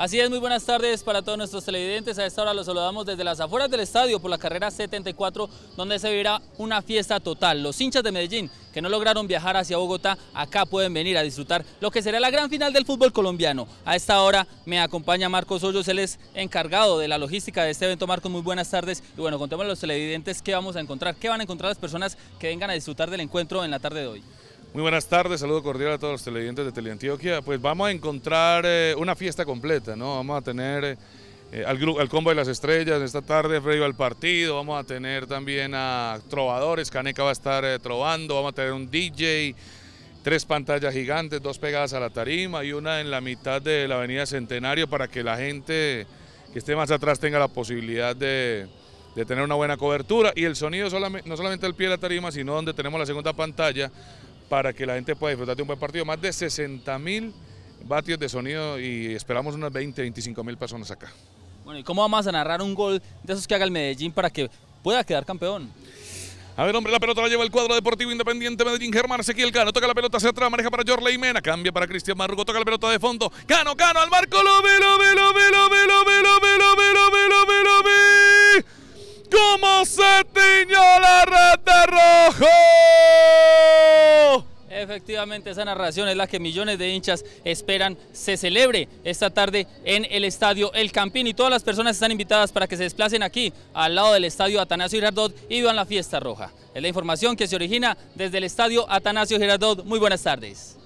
Así es, muy buenas tardes para todos nuestros televidentes. A esta hora los saludamos desde las afueras del estadio por la carrera 74, donde se vivirá una fiesta total. Los hinchas de Medellín que no lograron viajar hacia Bogotá, acá pueden venir a disfrutar lo que será la gran final del fútbol colombiano. A esta hora me acompaña Marcos Hoyos, él es encargado de la logística de este evento. Marcos, muy buenas tardes. Y bueno, contemos a los televidentes qué vamos a encontrar, qué van a encontrar las personas que vengan a disfrutar del encuentro en la tarde de hoy. Muy buenas tardes, saludo cordial a todos los televidentes de Teleantioquia. Pues vamos a encontrar eh, una fiesta completa, ¿no? Vamos a tener eh, eh, al, Combo de las Estrellas esta tarde previo al partido, vamos a tener también a trovadores, Caneca va a estar trovando, vamos a tener un DJ, tres pantallas gigantes, dos pegadas a la tarima y una en la mitad de la avenida Centenario para que la gente que esté más atrás tenga la posibilidad de, tener una buena cobertura y el sonido solamente, no solamente al pie de la tarima, sino donde tenemos la segunda pantalla para que la gente pueda disfrutar de un buen partido. Más de 60.000 vatios de sonido y esperamos unas 20, 25 mil personas acá. Bueno, ¿y cómo vamos a narrar un gol de esos que haga el Medellín para que pueda quedar campeón? A ver, hombre, la pelota la lleva el cuadro deportivo independiente Medellín. Germán el Cano toca la pelota hacia atrás, maneja para Jorley Mena, cambia para Cristian Marrugo, toca la pelota de fondo. Cano, Cano, al marco, lo ve, lo ve, lo lo lo lo lo lo lo lo ¡Cómo se tiñó! Efectivamente, esa narración es la que millones de hinchas esperan se celebre esta tarde en el estadio El Campín y todas las personas están invitadas para que se desplacen aquí al lado del estadio Atanasio Girardot y vean la fiesta roja. Es la información que se origina desde el estadio Atanasio Girardot. Muy buenas tardes.